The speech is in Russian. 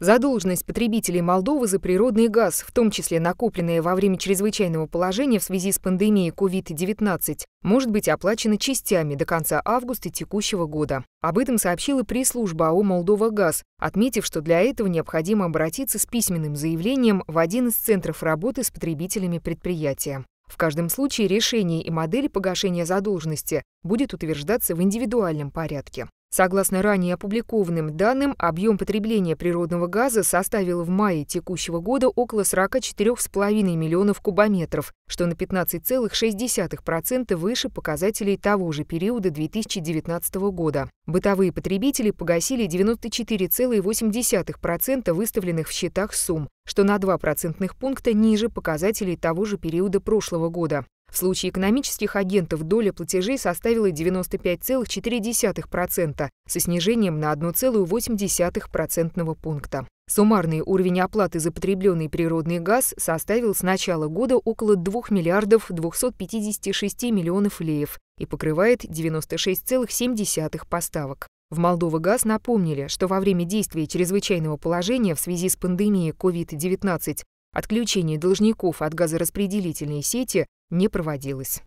Задолженность потребителей Молдовы за природный газ, в том числе накопленная во время чрезвычайного положения в связи с пандемией COVID-19, может быть оплачена частями до конца августа текущего года. Об этом сообщила пресс-служба АО «Молдова Газ», отметив, что для этого необходимо обратиться с письменным заявлением в один из центров работы с потребителями предприятия. В каждом случае решение и модель погашения задолженности будет утверждаться в индивидуальном порядке. Согласно ранее опубликованным данным, объем потребления природного газа составил в мае текущего года около 44,5 миллионов кубометров, что на 15,6% выше показателей того же периода 2019 года. Бытовые потребители погасили 94,8% выставленных в счетах сумм, что на 2 процентных пункта ниже показателей того же периода прошлого года. В случае экономических агентов доля платежей составила 95,4% со снижением на 1,8% пункта. Суммарный уровень оплаты за потребленный природный газ составил с начала года около 2 миллиардов 256 миллионов леев и покрывает 96,7 поставок. В Молдова газ напомнили, что во время действия чрезвычайного положения в связи с пандемией COVID-19 отключение должников от газораспределительной сети не проводилось.